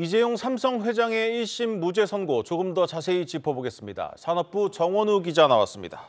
이재용 삼성 회장의 1심 무죄 선고 조금 더 자세히 짚어보겠습니다. 산업부 정원우 기자 나왔습니다.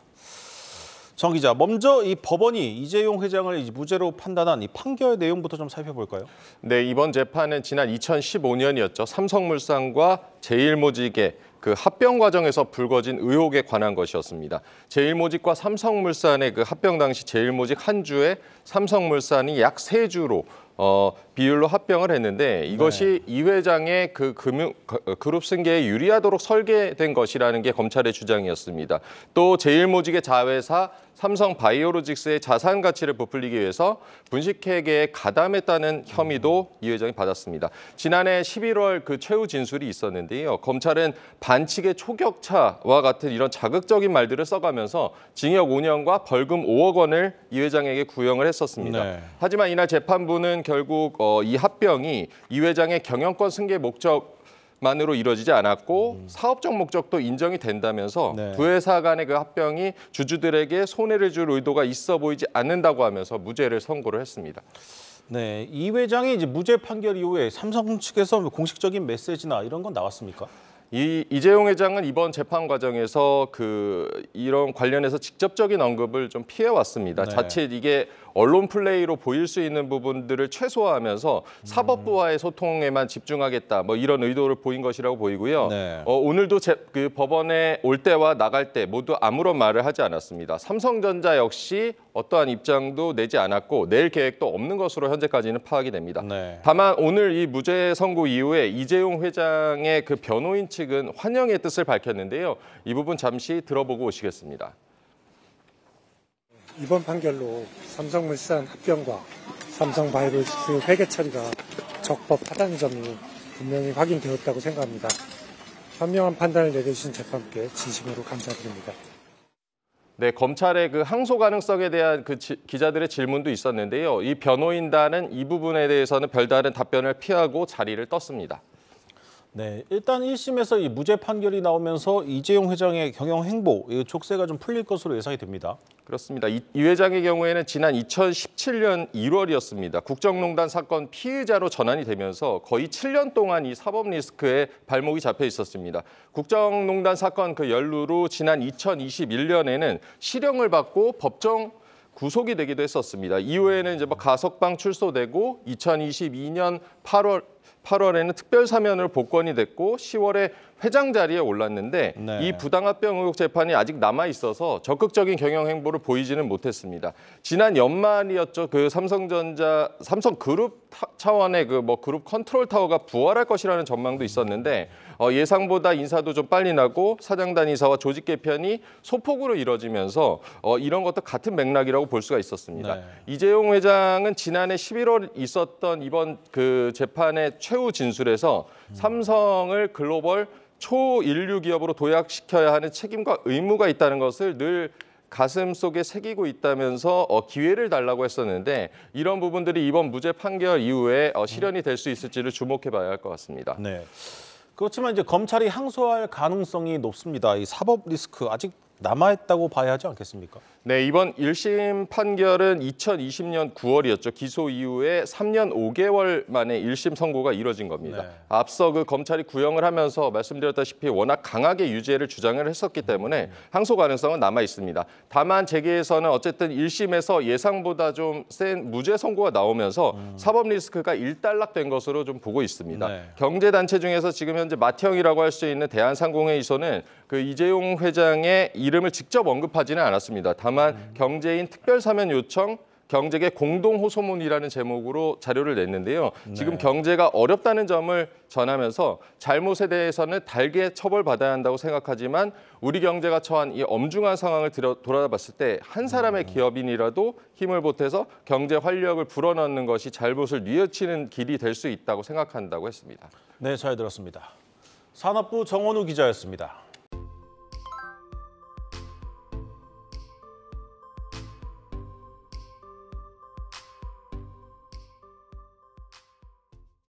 정 기자, 먼저 이 법원이 이재용 회장을 무죄로 판단한 이 판결 내용부터 좀 살펴볼까요? 네, 이번 재판은 지난 2015년이었죠. 삼성물산과 제일모직의 그 합병 과정에서 불거진 의혹에 관한 것이었습니다. 제일모직과 삼성물산의 그 합병 당시 제일모직 한 주에 삼성물산이 약 세주로 어, 비율로 합병을 했는데 이것이 네. 이 회장의 그 금융 그, 어, 그룹 승계에 유리하도록 설계된 것이라는 게 검찰의 주장이었습니다. 또 제일모직의 자회사 삼성 바이오로직스의 자산 가치를 부풀리기 위해서 분식회계에 가담했다는 혐의도 음. 이 회장이 받았습니다. 지난해 11월 그 최후 진술이 있었는데요. 검찰은 반칙의 초격차와 같은 이런 자극적인 말들을 써가면서 징역 5년과 벌금 5억 원을 이 회장에게 구형을 했었습니다. 네. 하지만 이날 재판부는 결국 어, 이 합병이 이 회장의 경영권 승계 목적 만으로 이루어지지 않았고 음. 사업적 목적도 인정이 된다면서 네. 두 회사 간의 그 합병이 주주들에게 손해를 줄 의도가 있어 보이지 않는다고 하면서 무죄를 선고를 했습니다. 네, 이 회장이 이제 무죄 판결 이후에 삼성 측에서 공식적인 메시지나 이런 건 나왔습니까? 이 이재용 회장은 이번 재판 과정에서 그 이런 관련해서 직접적인 언급을 좀 피해 왔습니다. 네. 자칫 이게 언론 플레이로 보일 수 있는 부분들을 최소화하면서 음. 사법부와의 소통에만 집중하겠다 뭐 이런 의도를 보인 것이라고 보이고요. 네. 어, 오늘도 제, 그 법원에 올 때와 나갈 때 모두 아무런 말을 하지 않았습니다. 삼성전자 역시 어떠한 입장도 내지 않았고 내일 계획도 없는 것으로 현재까지는 파악이 됩니다. 네. 다만 오늘 이 무죄 선고 이후에 이재용 회장의 그 변호인 측은 환영의 뜻을 밝혔는데요. 이 부분 잠시 들어보고 오시겠습니다. 이번 판결로 삼성물산 합병과 삼성바이오직스 회계 처리가 적법하다는 점이 분명히 확인되었다고 생각합니다. 현명한 판단을 내려주신 재판부께 진심으로 감사드립니다. 네, 검찰의 그 항소 가능성에 대한 그 지, 기자들의 질문도 있었는데요. 이 변호인단은 이 부분에 대해서는 별다른 답변을 피하고 자리를 떴습니다. 네, 일단 1심에서 이 무죄 판결이 나오면서 이재용 회장의 경영 행보, 이 족쇄가 좀 풀릴 것으로 예상이 됩니다. 그렇습니다. 이, 이 회장의 경우에는 지난 2017년 1월이었습니다. 국정농단 사건 피해자로 전환이 되면서 거의 7년 동안 이 사법 리스크에 발목이 잡혀 있었습니다. 국정농단 사건 그 연루로 지난 2021년에는 실형을 받고 법정 구속이 되기도 했었습니다. 이후에는 이제 막 뭐 가석방 출소되고 2022년 8월 8월에는 특별 사면으로 복권이 됐고 10월에 회장 자리에 올랐는데 네. 이 부당합병 의혹 재판이 아직 남아 있어서 적극적인 경영 행보를 보이지는 못했습니다. 지난 연말이었죠. 그 삼성전자 삼성그룹 차원의 그 뭐 그룹 컨트롤 타워가 부활할 것이라는 전망도 있었는데 어, 예상보다 인사도 좀 빨리 나고 사장단 이사와 조직 개편이 소폭으로 이뤄지면서 어, 이런 것도 같은 맥락이라고 볼 수가 있었습니다. 네. 이재용 회장은 지난해 11월 있었던 이번 그 재판의 최후 진술에서 삼성을 글로벌 초인류 기업으로 도약시켜야 하는 책임과 의무가 있다는 것을 늘 가슴 속에 새기고 있다면서 어, 기회를 달라고 했었는데 이런 부분들이 이번 무죄 판결 이후에 어, 실현이 될 수 있을지를 주목해봐야 할 것 같습니다. 네. 그렇지만 이제 검찰이 항소할 가능성이 높습니다. 이 사법 리스크 아직 남아있다고 봐야 하지 않겠습니까? 네, 이번 1심 판결은 2020년 9월이었죠. 기소 이후에 3년 5개월 만에 1심 선고가 이뤄진 겁니다. 네. 앞서 그 검찰이 구형을 하면서 말씀드렸다시피 워낙 강하게 유죄를 주장을 했었기 때문에 항소 가능성은 남아 있습니다. 다만 재계에서는 어쨌든 1심에서 예상보다 좀 센 무죄 선고가 나오면서 음. 사법 리스크가 일단락된 것으로 좀 보고 있습니다. 네. 경제단체 중에서 지금 현재 마태형이라고할 수 있는 대한상공회의소는 그 이재용 회장의 이름을 직접 언급하지는 않았습니다. 다만 음. 경제인 특별사면 요청 경제계 공동 호소문이라는 제목으로 자료를 냈는데요. 네. 지금 경제가 어렵다는 점을 전하면서 잘못에 대해서는 달게 처벌받아야 한다고 생각하지만 우리 경제가 처한 이 엄중한 상황을 들어, 돌아봤을 때 한 사람의 네. 기업인이라도 힘을 보태서 경제 활력을 불어넣는 것이 잘못을 뉘우치는 길이 될 수 있다고 생각한다고 했습니다. 네, 잘 들었습니다. 산업부 정원우 기자였습니다.